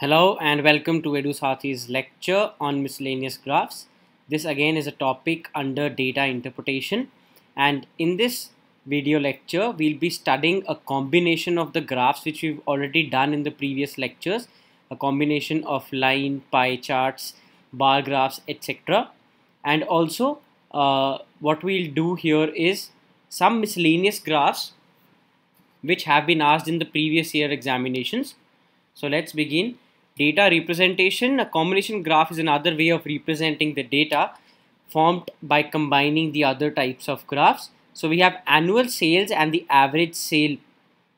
Hello and welcome to EduSathi's lecture on miscellaneous graphs. This again is a topic under data interpretation and in this video lecture we'll be studying a combination of the graphs which we've already done in the previous lectures a combination of line, pie charts, bar graphs etc and also uh, what we'll do here is some miscellaneous graphs which have been asked in the previous year examinations. So let's begin Data representation, a combination graph is another way of representing the data formed by combining the other types of graphs. So we have annual sales and the average sale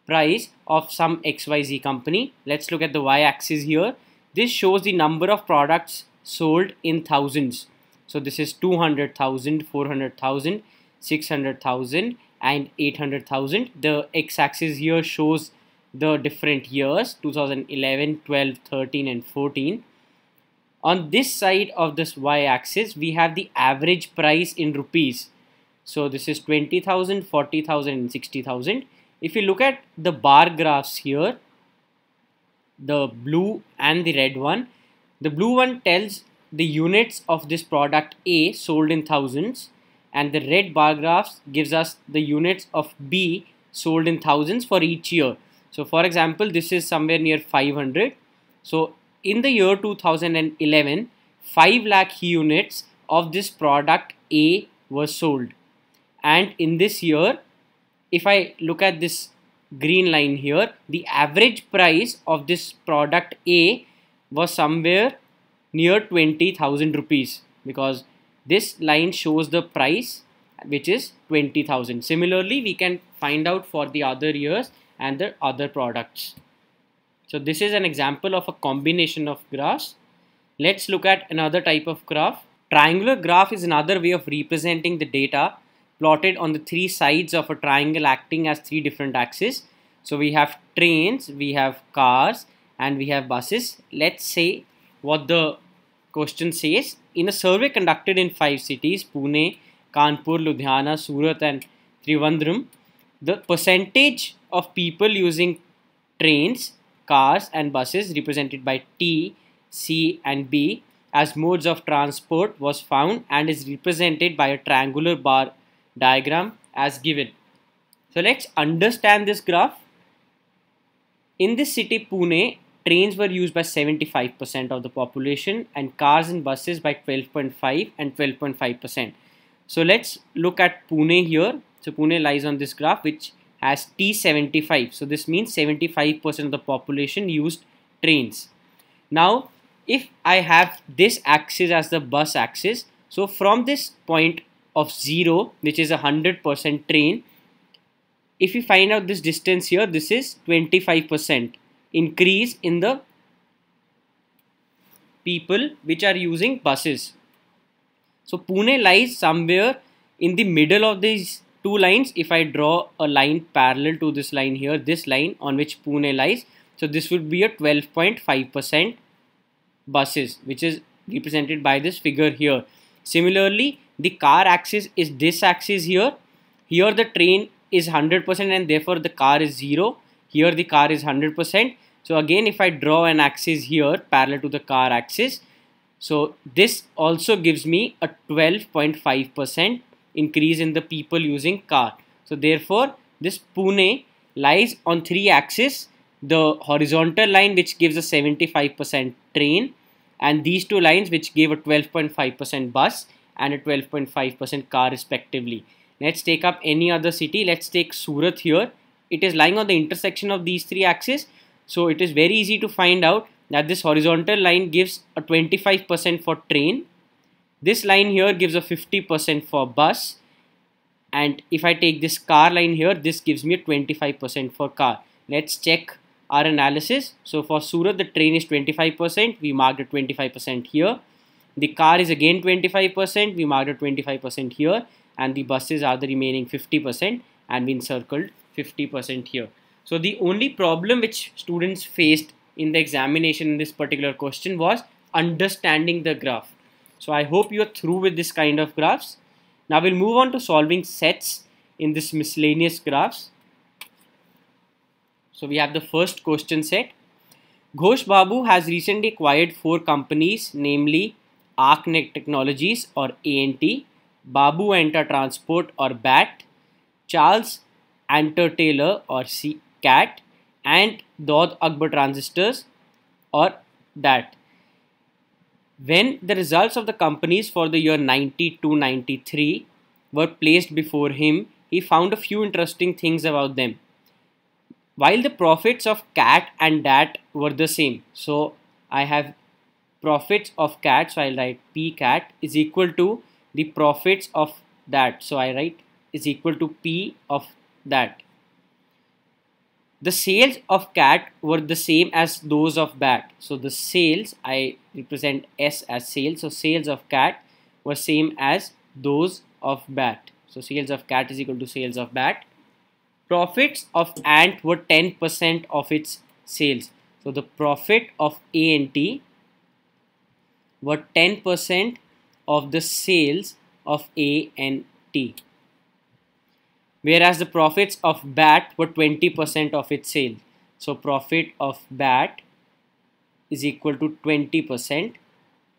price of some XYZ company. Let's look at the y-axis here. This shows the number of products sold in thousands. So this is 200,000, 400,000, 600,000 and 800,000. The x-axis here shows the different years 2011 12 13 and 14 on this side of this y-axis we have the average price in rupees so this is 20,000 40,000 and 60,000 if you look at the bar graphs here the blue and the red one the blue one tells the units of this product A sold in thousands and the red bar graphs gives us the units of B sold in thousands for each year so for example, this is somewhere near 500. So in the year 2011, 5 lakh units of this product A were sold. And in this year, if I look at this green line here, the average price of this product A was somewhere near 20,000 rupees because this line shows the price which is 20,000. Similarly, we can find out for the other years and the other products. So this is an example of a combination of graphs. Let's look at another type of graph. Triangular graph is another way of representing the data plotted on the three sides of a triangle acting as three different axes. So we have trains, we have cars and we have buses. Let's say what the question says. In a survey conducted in five cities, Pune, Kanpur, Ludhiana, Surat and Trivandrum, the percentage of people using trains, cars and buses represented by T, C and B as modes of transport was found and is represented by a triangular bar diagram as given. So let's understand this graph. In this city Pune, trains were used by 75% of the population and cars and buses by 12.5 and 12.5%. So let's look at Pune here so Pune lies on this graph which has T75. So this means 75% of the population used trains. Now if I have this axis as the bus axis, so from this point of 0 which is a 100% train, if we find out this distance here, this is 25% increase in the people which are using buses. So Pune lies somewhere in the middle of these two lines if I draw a line parallel to this line here this line on which Pune lies so this would be a 12.5% buses which is represented by this figure here similarly the car axis is this axis here here the train is 100% and therefore the car is 0 here the car is 100% so again if I draw an axis here parallel to the car axis so this also gives me a 12.5% increase in the people using car. So therefore, this Pune lies on three axes. The horizontal line which gives a 75% train and these two lines which give a 12.5% bus and a 12.5% car respectively. Let's take up any other city. Let's take Surat here. It is lying on the intersection of these three axes. So it is very easy to find out that this horizontal line gives a 25% for train this line here gives a 50% for bus and if I take this car line here this gives me a 25% for car. Let's check our analysis. So for Surat the train is 25% we marked a 25% here. The car is again 25% we marked a 25% here and the buses are the remaining 50% and we encircled 50% here. So the only problem which students faced in the examination in this particular question was understanding the graph. So I hope you are through with this kind of graphs. Now we'll move on to solving sets in this miscellaneous graphs. So we have the first question set. Ghosh Babu has recently acquired four companies, namely ArcNet Technologies or ANT, Babu Enter Transport or BAT, Charles Anter Taylor or CAT, and Dodd Akbar Transistors or DAT. When the results of the companies for the year 92-93 were placed before him, he found a few interesting things about them. While the profits of cat and dat were the same, so I have profits of cat, so i write P cat is equal to the profits of that, so I write is equal to P of that the sales of cat were the same as those of bat so the sales i represent s as sales so sales of cat were same as those of bat so sales of cat is equal to sales of bat profits of ant were 10% of its sales so the profit of ant were 10% of the sales of a and t whereas the profits of BAT were 20% of its sale. So profit of BAT is equal to 20%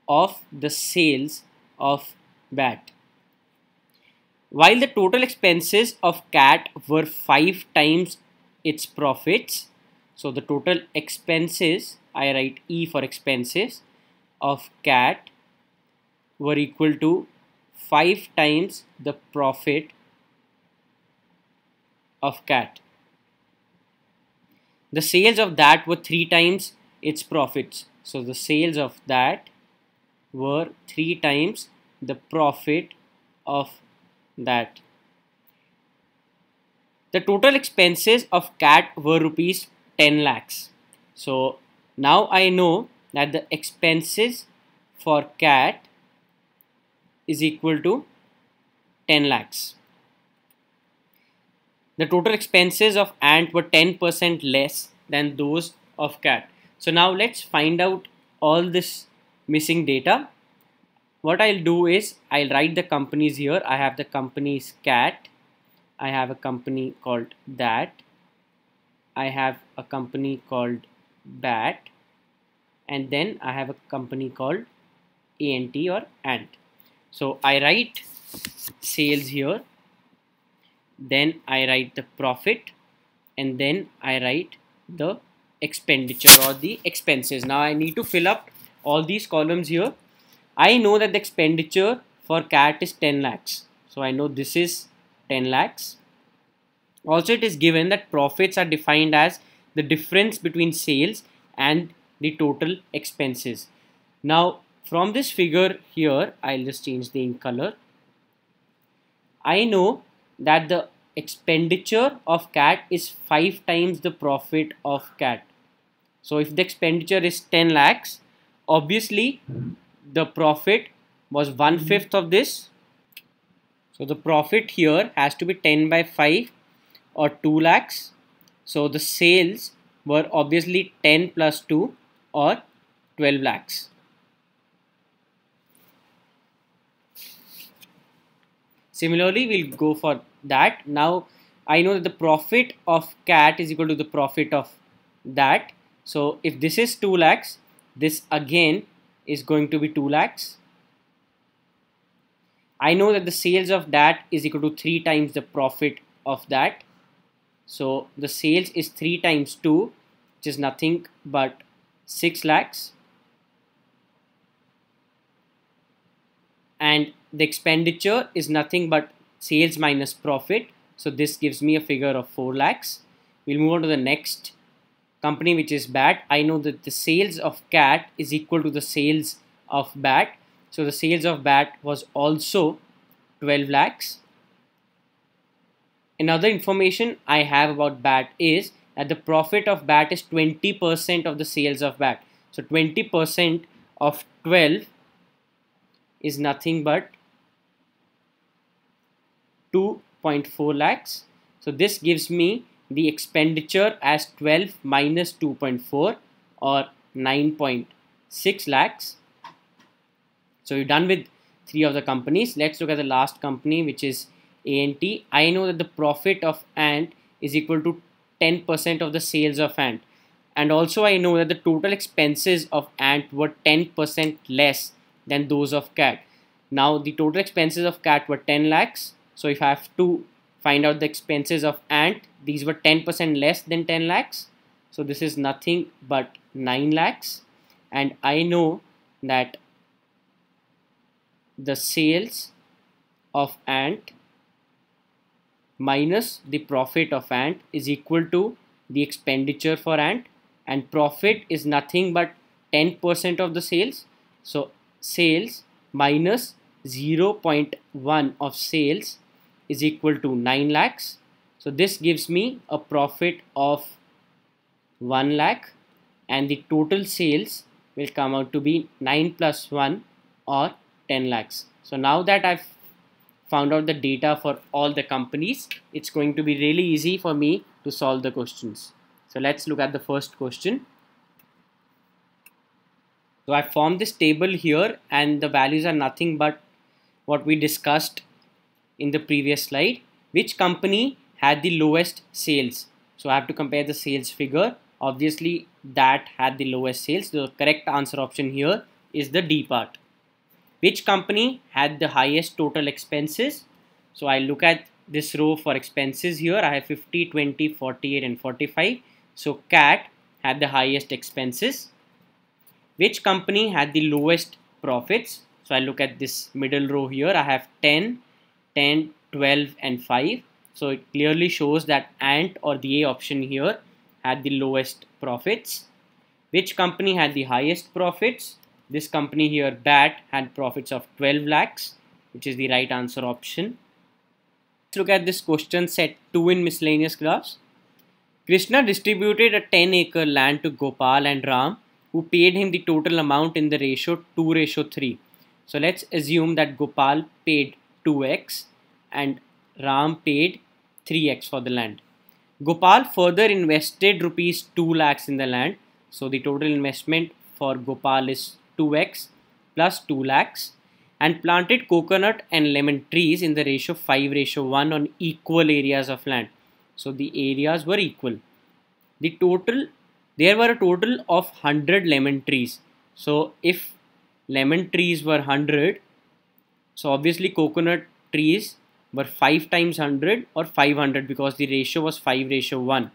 of the sales of BAT. While the total expenses of CAT were 5 times its profits, so the total expenses, I write E for expenses, of CAT were equal to 5 times the profit of cat. The sales of that were three times its profits. So the sales of that were three times the profit of that. The total expenses of cat were rupees 10 lakhs. So now I know that the expenses for cat is equal to 10 lakhs. The total expenses of Ant were 10% less than those of Cat. So now let's find out all this missing data. What I'll do is I'll write the companies here. I have the companies Cat. I have a company called that. I have a company called bat and then I have a company called ANT or ANT. So I write sales here then I write the profit and then I write the expenditure or the expenses. Now I need to fill up all these columns here. I know that the expenditure for CAT is 10 lakhs. So I know this is 10 lakhs. Also it is given that profits are defined as the difference between sales and the total expenses. Now from this figure here, I'll just change the ink color. I know that the expenditure of cat is five times the profit of cat. So if the expenditure is 10 lakhs, obviously the profit was one fifth of this. So the profit here has to be 10 by 5 or 2 lakhs. So the sales were obviously 10 plus 2 or 12 lakhs. Similarly, we'll go for that now I know that the profit of cat is equal to the profit of that so if this is 2 lakhs this again is going to be 2 lakhs I know that the sales of that is equal to 3 times the profit of that so the sales is 3 times 2 which is nothing but 6 lakhs and the expenditure is nothing but sales minus profit so this gives me a figure of 4 lakhs we'll move on to the next company which is BAT I know that the sales of CAT is equal to the sales of BAT so the sales of BAT was also 12 lakhs another information I have about BAT is that the profit of BAT is 20% of the sales of BAT so 20% of 12 is nothing but 2.4 lakhs. So this gives me the expenditure as 12 minus 2.4 or 9.6 lakhs. So you're done with three of the companies. Let's look at the last company which is ANT. I know that the profit of ANT is equal to 10% of the sales of ANT. And also I know that the total expenses of ANT were 10% less than those of CAT. Now the total expenses of CAT were 10 lakhs so if I have to find out the expenses of ant, these were 10% less than 10 lakhs. So this is nothing but 9 lakhs. And I know that the sales of ant minus the profit of ant is equal to the expenditure for ant and profit is nothing but 10% of the sales so sales minus 0.1 of sales is equal to 9 lakhs. So this gives me a profit of 1 lakh and the total sales will come out to be 9 plus 1 or 10 lakhs. So now that I've found out the data for all the companies, it's going to be really easy for me to solve the questions. So let's look at the first question. So I formed this table here and the values are nothing but what we discussed in the previous slide which company had the lowest sales so I have to compare the sales figure obviously that had the lowest sales the correct answer option here is the D part which company had the highest total expenses so I look at this row for expenses here I have 50 20 48 and 45 so cat had the highest expenses which company had the lowest profits so I look at this middle row here I have 10 10 12 and 5 so it clearly shows that ant or the A option here had the lowest profits which company had the highest profits this company here bat had profits of 12 lakhs which is the right answer option let's look at this question set 2 in miscellaneous class. krishna distributed a 10 acre land to gopal and ram who paid him the total amount in the ratio 2 ratio 3 so let's assume that Gopal paid 2x and Ram paid 3x for the land. Gopal further invested rupees 2 lakhs in the land. So the total investment for Gopal is 2x plus 2 lakhs and planted coconut and lemon trees in the ratio 5 ratio 1 on equal areas of land. So the areas were equal. The total, there were a total of 100 lemon trees. So if lemon trees were 100 so obviously coconut trees were 5 times 100 or 500 because the ratio was 5 ratio 1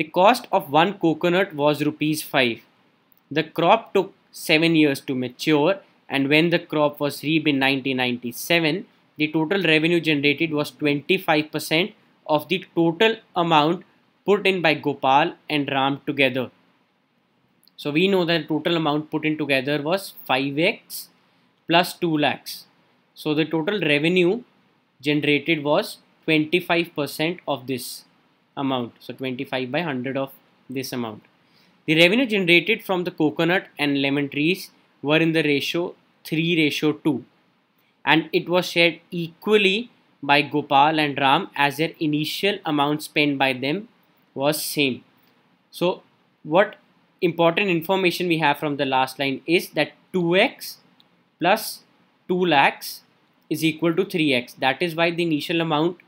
the cost of one coconut was rupees 5 the crop took 7 years to mature and when the crop was reaped in 1997 the total revenue generated was 25% of the total amount put in by Gopal and Ram together so we know that total amount put in together was 5x plus 2 lakhs. So the total revenue generated was 25% of this amount. So 25 by 100 of this amount. The revenue generated from the coconut and lemon trees were in the ratio 3 ratio 2 and it was shared equally by Gopal and Ram as their initial amount spent by them was same. So what important information we have from the last line is that 2x plus 2 lakhs is equal to 3x. That is why the initial amount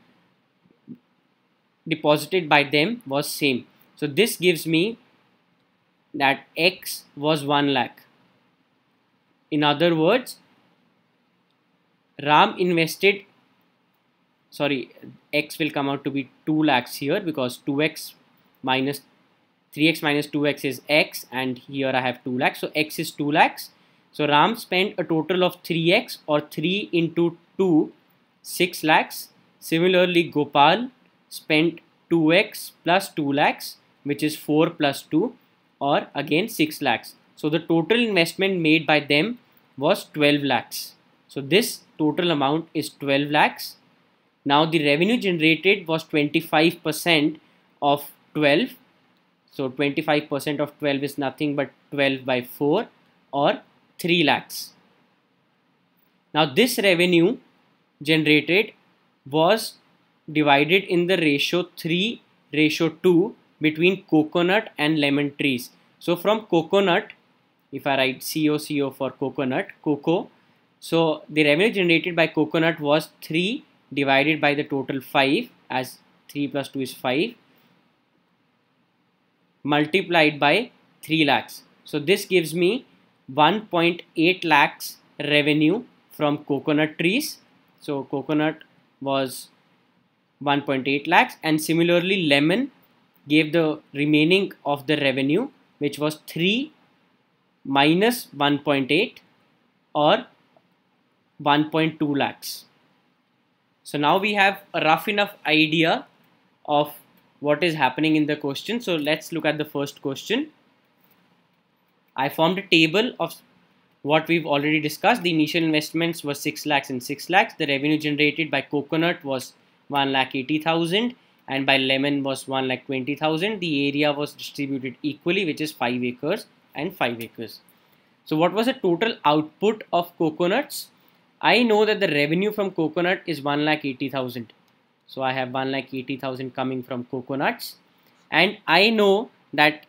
deposited by them was same. So this gives me that x was 1 lakh. In other words, Ram invested, sorry, x will come out to be 2 lakhs here because 2x minus 3x minus 2x is x and here I have 2 lakhs. So x is 2 lakhs. So Ram spent a total of 3x or 3 into 2, 6 lakhs. Similarly, Gopal spent 2x plus 2 lakhs which is 4 plus 2 or again 6 lakhs. So the total investment made by them was 12 lakhs. So this total amount is 12 lakhs. Now the revenue generated was 25% of 12 so 25% of 12 is nothing but 12 by 4 or 3 lakhs. Now this revenue generated was divided in the ratio 3 ratio 2 between coconut and lemon trees. So from coconut, if I write COCO for coconut, cocoa, so the revenue generated by coconut was 3 divided by the total 5 as 3 plus 2 is 5 multiplied by 3 lakhs. So this gives me 1.8 lakhs revenue from coconut trees. So coconut was 1.8 lakhs and similarly lemon gave the remaining of the revenue which was 3 minus 1.8 or 1.2 lakhs. So now we have a rough enough idea of what is happening in the question. So let's look at the first question. I formed a table of what we've already discussed. The initial investments were 6 lakhs and 6 lakhs. The revenue generated by coconut was 1 lakh 80,000 and by lemon was 1 lakh 20,000. The area was distributed equally which is 5 acres and 5 acres. So what was the total output of coconuts? I know that the revenue from coconut is 1 lakh 80,000. So I have 1 lakh 80,000 coming from coconuts and I know that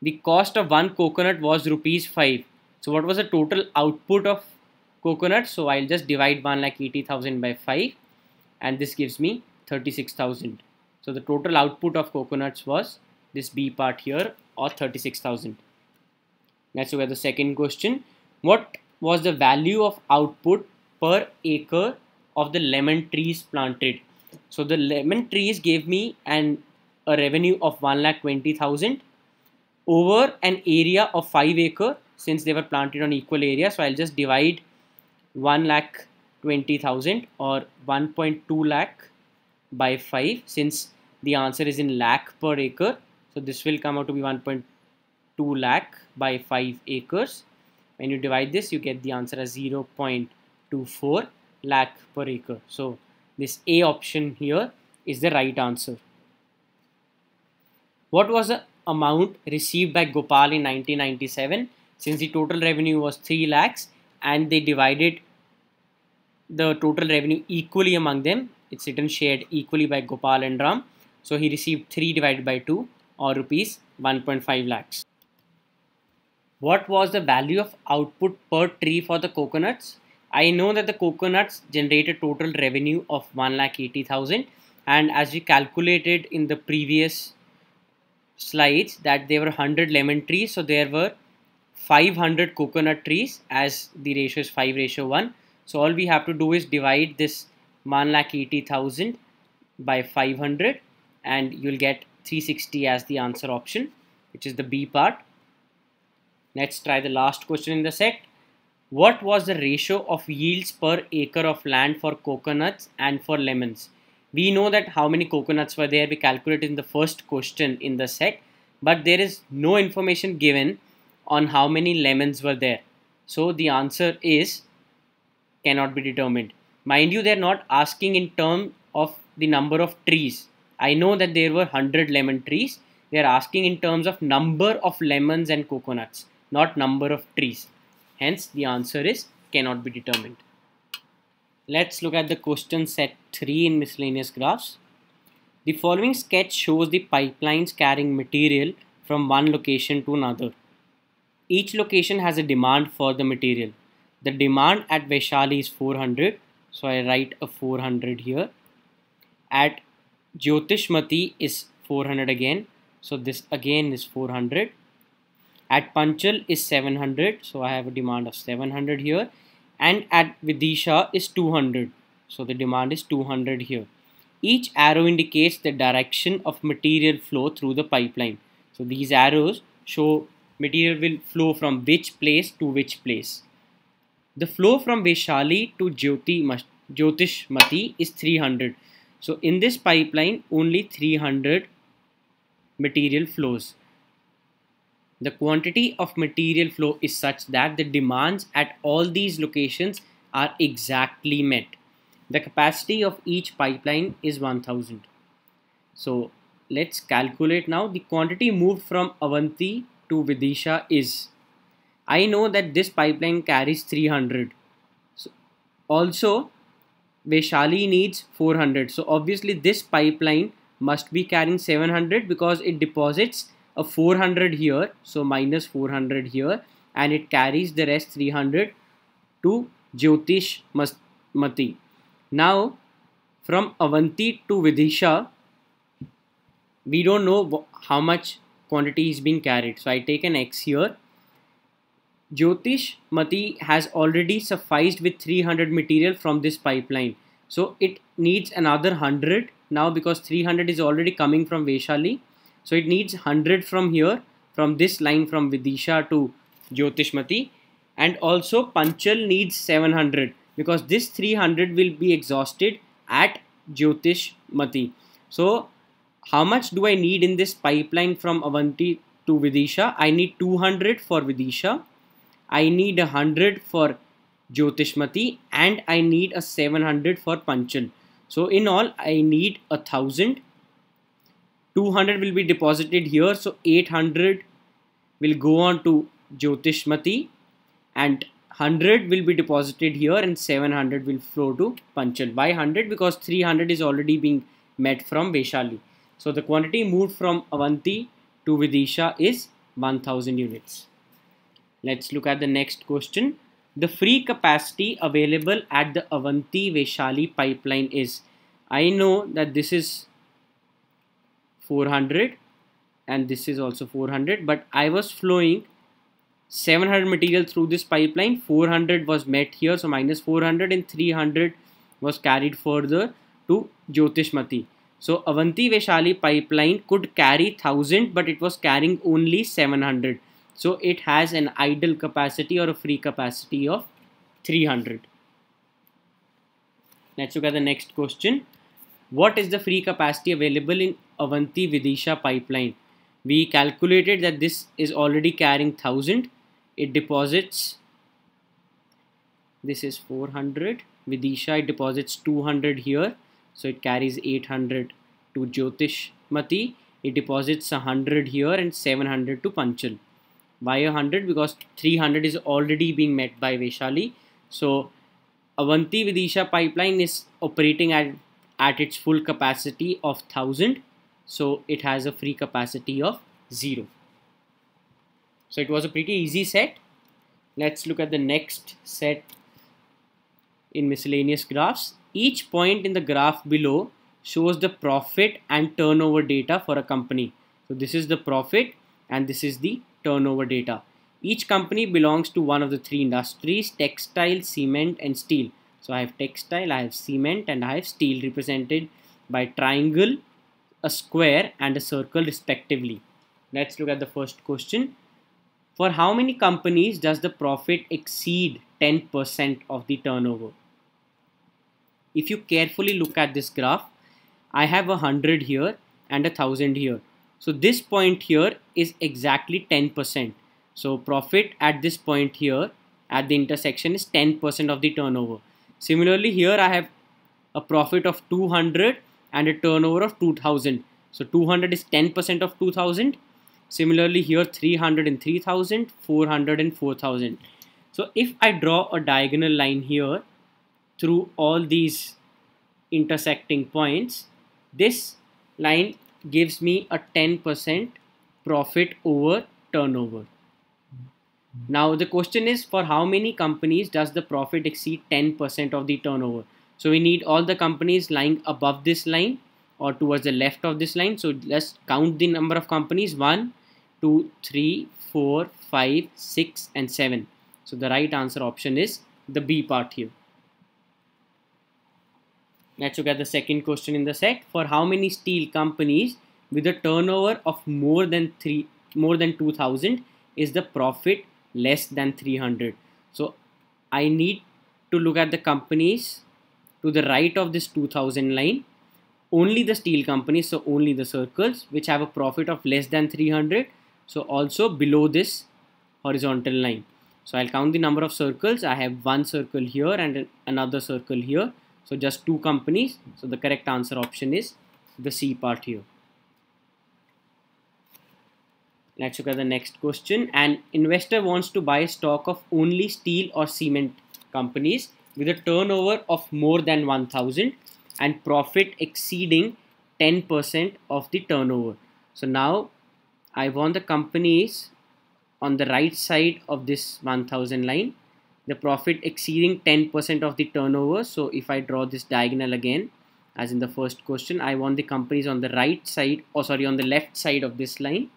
the cost of one coconut was rupees 5. So what was the total output of coconut? So I'll just divide 1 lakh 80,000 by 5 and this gives me 36,000. So the total output of coconuts was this B part here or 36,000. That's where the second question. What was the value of output per acre of the lemon trees planted? So the lemon trees gave me an a revenue of 1,20,000 over an area of 5 acre since they were planted on equal area. So I'll just divide 1,20,000 or 1.2 lakh by 5 since the answer is in lakh per acre. So this will come out to be 1.2 lakh by 5 acres. When you divide this, you get the answer as 0.24 lakh per acre. So this A option here is the right answer. What was the amount received by Gopal in 1997? Since the total revenue was 3 lakhs and they divided the total revenue equally among them, it's written shared equally by Gopal and Ram. So he received 3 divided by 2 or rupees 1.5 lakhs. What was the value of output per tree for the coconuts? I know that the coconuts generated total revenue of 1,80,000 and as we calculated in the previous slides that there were 100 lemon trees so there were 500 coconut trees as the ratio is 5 ratio 1 so all we have to do is divide this 1,80,000 by 500 and you'll get 360 as the answer option which is the B part. Let's try the last question in the set. What was the ratio of yields per acre of land for coconuts and for lemons? We know that how many coconuts were there, we calculated in the first question in the set, but there is no information given on how many lemons were there. So the answer is cannot be determined. Mind you, they're not asking in terms of the number of trees. I know that there were 100 lemon trees. They're asking in terms of number of lemons and coconuts, not number of trees. Hence, the answer is cannot be determined. Let's look at the question set 3 in miscellaneous graphs. The following sketch shows the pipelines carrying material from one location to another. Each location has a demand for the material. The demand at Vaishali is 400, so I write a 400 here. At Jyotishmati is 400 again, so this again is 400. At Panchal is 700. So I have a demand of 700 here. And at Vidisha is 200. So the demand is 200 here. Each arrow indicates the direction of material flow through the pipeline. So these arrows show material will flow from which place to which place. The flow from Vaishali to Jyoti Jyotishmati is 300. So in this pipeline only 300 material flows. The quantity of material flow is such that the demands at all these locations are exactly met. The capacity of each pipeline is 1000. So let's calculate now the quantity moved from Avanti to Vidisha is. I know that this pipeline carries 300. So also Vaishali needs 400. So obviously this pipeline must be carrying 700 because it deposits a 400 here so minus 400 here and it carries the rest 300 to Jyotish Mati. Now from Avanti to Vidisha we don't know how much quantity is being carried so I take an x here. Jyotish Mati has already sufficed with 300 material from this pipeline so it needs another 100 now because 300 is already coming from Vaishali so it needs 100 from here, from this line from Vidisha to Jyotishmati. And also Panchal needs 700 because this 300 will be exhausted at Jyotishmati. So how much do I need in this pipeline from Avanti to Vidisha? I need 200 for Vidisha. I need 100 for Jyotishmati and I need a 700 for Panchal. So in all I need a thousand 200 will be deposited here so 800 will go on to Jyotishmati and 100 will be deposited here and 700 will flow to Panchal by 100 because 300 is already being met from Vaishali. So the quantity moved from Avanti to Vidisha is 1000 units. Let's look at the next question. The free capacity available at the Avanti Vaishali pipeline is. I know that this is 400 and this is also 400 but I was flowing 700 material through this pipeline 400 was met here so minus 400 and 300 was carried further to Jyotishmati so Avanti Vaishali pipeline could carry 1000 but it was carrying only 700 so it has an idle capacity or a free capacity of 300 let's look at the next question what is the free capacity available in Avanti Vidisha pipeline. We calculated that this is already carrying 1000. It deposits, this is 400. Vidisha, it deposits 200 here. So it carries 800 to Jyotishmati. It deposits 100 here and 700 to Panchal. Why 100? Because 300 is already being met by Vaishali. So Avanti Vidisha pipeline is operating at, at its full capacity of 1000 so it has a free capacity of 0. So it was a pretty easy set. Let's look at the next set in miscellaneous graphs. Each point in the graph below shows the profit and turnover data for a company. So this is the profit and this is the turnover data. Each company belongs to one of the three industries, textile, cement and steel. So I have textile, I have cement and I have steel represented by triangle a square and a circle respectively. Let's look at the first question. For how many companies does the profit exceed 10% of the turnover? If you carefully look at this graph, I have a hundred here and a thousand here. So this point here is exactly 10%. So profit at this point here at the intersection is 10% of the turnover. Similarly here I have a profit of 200 and a turnover of 2000. So 200 is 10% of 2000. Similarly here 300 and 3000, 400 4000. So if I draw a diagonal line here through all these intersecting points, this line gives me a 10% profit over turnover. Now the question is for how many companies does the profit exceed 10% of the turnover? So we need all the companies lying above this line or towards the left of this line. So let's count the number of companies 1, 2, 3, 4, 5, 6 and 7. So the right answer option is the B part here. Let's look at the second question in the set. For how many steel companies with a turnover of more than three, more than 2000 is the profit less than 300? So I need to look at the companies to the right of this 2000 line only the steel companies so only the circles which have a profit of less than 300 so also below this horizontal line so I'll count the number of circles I have one circle here and another circle here so just two companies so the correct answer option is the C part here let's look at the next question an investor wants to buy stock of only steel or cement companies with a turnover of more than 1000 and profit exceeding 10% of the turnover. So now I want the companies on the right side of this 1000 line the profit exceeding 10% of the turnover. So if I draw this diagonal again as in the first question I want the companies on the right side or oh, sorry on the left side of this line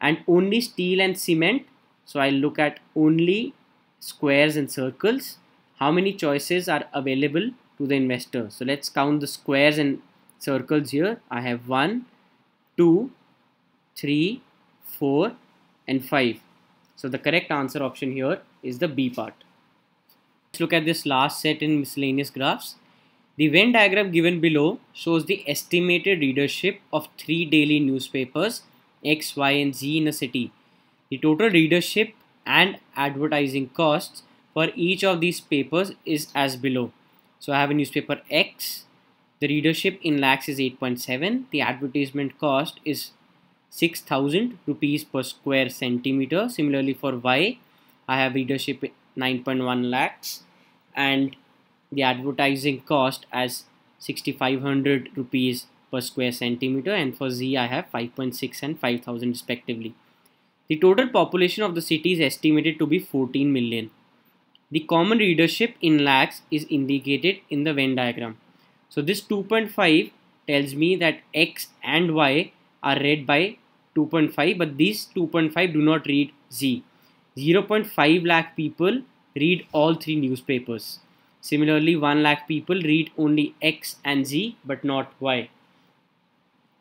and only steel and cement so I look at only squares and circles how many choices are available to the investor. So let's count the squares and circles here. I have 1, 2, 3, 4 and 5. So the correct answer option here is the B part. Let's look at this last set in miscellaneous graphs. The Venn diagram given below shows the estimated readership of three daily newspapers X, Y and Z in a city. The total readership and advertising costs for each of these papers is as below. So I have a newspaper X, the readership in lakhs is 8.7, the advertisement cost is 6000 rupees per square centimeter. Similarly for Y, I have readership 9.1 lakhs and the advertising cost as 6500 rupees per square centimeter and for Z I have 5.6 and 5000 respectively. The total population of the city is estimated to be 14 million. The common readership in lakhs is indicated in the Venn diagram. So this 2.5 tells me that x and y are read by 2.5 but these 2.5 do not read z. 0.5 lakh people read all three newspapers. Similarly 1 lakh people read only x and z but not y.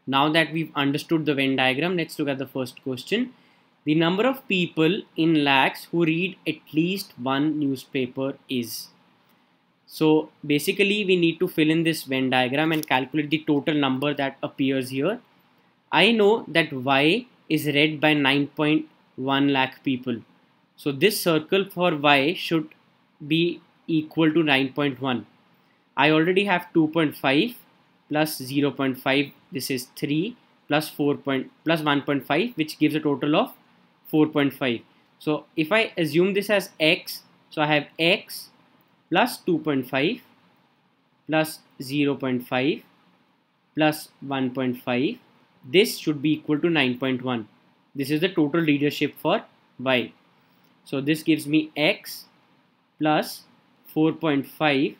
Now that we've understood the Venn diagram, let's look at the first question. The number of people in lakhs who read at least one newspaper is. So basically we need to fill in this Venn diagram and calculate the total number that appears here. I know that Y is read by 9.1 lakh people. So this circle for Y should be equal to 9.1. I already have 2.5 plus 0.5 this is 3 plus 4 point, plus 1.5 which gives a total of 4.5 so if I assume this as x so I have x plus 2.5 plus 0.5 plus 1.5 this should be equal to 9.1 this is the total leadership for y so this gives me x plus 4.5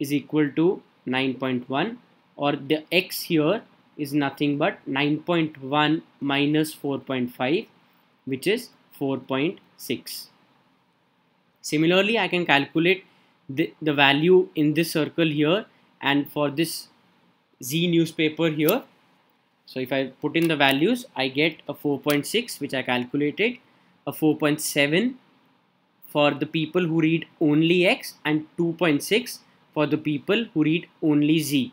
is equal to 9.1 or the x here is nothing but 9.1 minus 4.5 which is 4.6. Similarly, I can calculate the, the value in this circle here and for this Z newspaper here. So if I put in the values, I get a 4.6 which I calculated, a 4.7 for the people who read only X and 2.6 for the people who read only Z.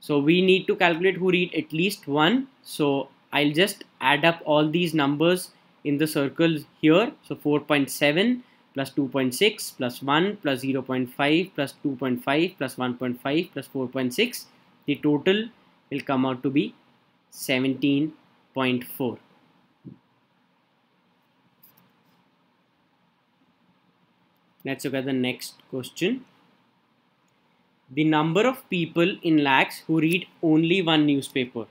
So we need to calculate who read at least one. So I'll just add up all these numbers in the circle here. So 4.7 plus 2.6 plus 1 plus 0.5 plus 2.5 plus 1.5 plus 4.6. The total will come out to be 17.4. Let's look at the next question. The number of people in lakhs who read only one newspaper.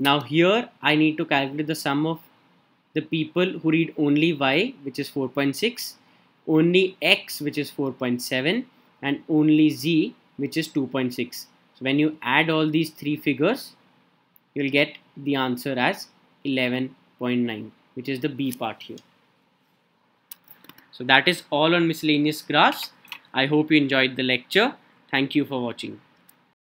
Now here I need to calculate the sum of the people who read only y which is 4.6, only x which is 4.7 and only z which is 2.6. So when you add all these three figures you'll get the answer as 11.9 which is the B part here. So that is all on miscellaneous graphs. I hope you enjoyed the lecture. Thank you for watching.